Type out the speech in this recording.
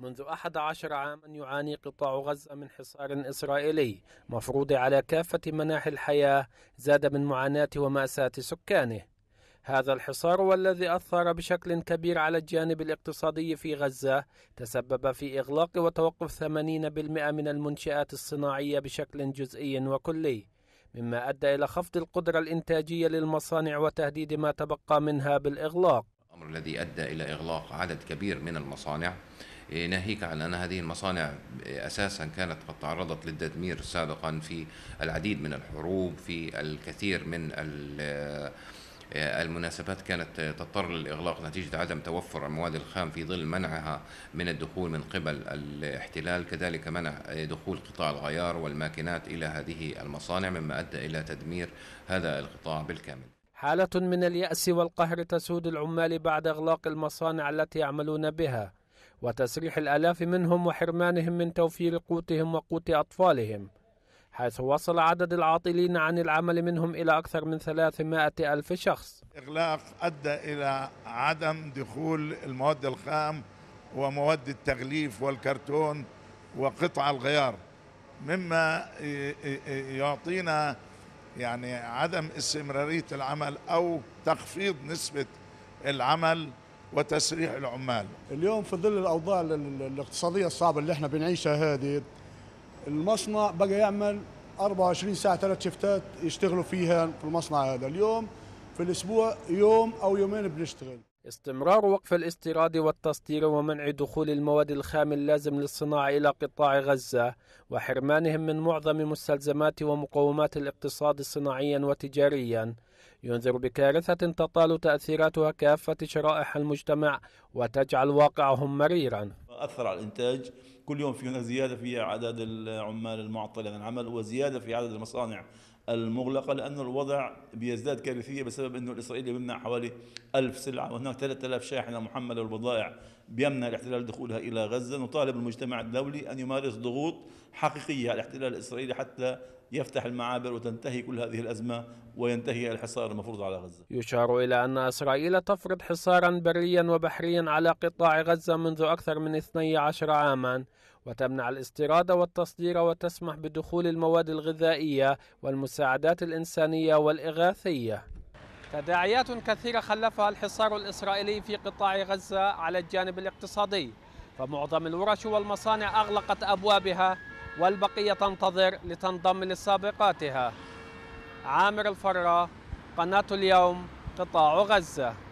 منذ 11 عاما يعاني قطاع غزة من حصار إسرائيلي مفروض على كافة مناحي الحياة زاد من معاناة ومأساة سكانه هذا الحصار والذي أثر بشكل كبير على الجانب الاقتصادي في غزة تسبب في إغلاق وتوقف 80% من المنشآت الصناعية بشكل جزئي وكلي مما أدى إلى خفض القدرة الإنتاجية للمصانع وتهديد ما تبقى منها بالإغلاق الأمر الذي أدى إلى إغلاق عدد كبير من المصانع ناهيك عن أن هذه المصانع أساسا كانت قد تعرضت للتدمير سابقا في العديد من الحروب في الكثير من المناسبات كانت تضطر للإغلاق نتيجة عدم توفر المواد الخام في ظل منعها من الدخول من قبل الاحتلال كذلك منع دخول قطاع الغيار والماكينات إلى هذه المصانع مما أدى إلى تدمير هذا القطاع بالكامل حالة من اليأس والقهر تسود العمال بعد إغلاق المصانع التي يعملون بها وتسريح الآلاف منهم وحرمانهم من توفير قوتهم وقوت أطفالهم حيث وصل عدد العاطلين عن العمل منهم إلى أكثر من 300 ألف شخص إغلاق أدى إلى عدم دخول المواد الخام ومواد التغليف والكرتون وقطع الغيار مما يعطينا يعني عدم استمرارية العمل أو تخفيض نسبة العمل وتسريح العمال اليوم في ظل الاوضاع الاقتصاديه الصعبه اللي احنا بنعيشها هذه المصنع بقى يعمل 24 ساعه ثلاث شفتات يشتغلوا فيها في المصنع هذا اليوم في الاسبوع يوم او يومين بنشتغل استمرار وقف الاستيراد والتصدير ومنع دخول المواد الخام اللازم للصناعة إلى قطاع غزة وحرمانهم من معظم مستلزمات ومقومات الاقتصاد صناعيا وتجاريا ينذر بكارثة تطال تأثيراتها كافة شرائح المجتمع وتجعل واقعهم مريرا أثر على الإنتاج كل يوم في هناك زيادة في عدد العمال المعطلة عن العمل وزيادة في عدد المصانع المغلقة لأن الوضع بيزداد كارثية بسبب أنه الإسرائيلي بيمنع حوالي ألف سلعة وهناك 3000 شاحنة محملة للبضائع بيمنع الاحتلال دخولها إلى غزة نطالب المجتمع الدولي أن يمارس ضغوط حقيقية على الاحتلال الإسرائيلي حتى يفتح المعابر وتنتهي كل هذه الأزمة وينتهي الحصار المفروض على غزة يشار إلى أن إسرائيل تفرض حصارا بريا وبحريا على قطاع غزة منذ أكثر من 12 عاما وتمنع الاستيراد والتصدير وتسمح بدخول المواد الغذائية والمساعدات الإنسانية والإغاثية تداعيات كثيرة خلفها الحصار الإسرائيلي في قطاع غزة على الجانب الاقتصادي فمعظم الورش والمصانع أغلقت أبوابها والبقية تنتظر لتنضم لسابقاتها عامر الفرة قناة اليوم قطاع غزة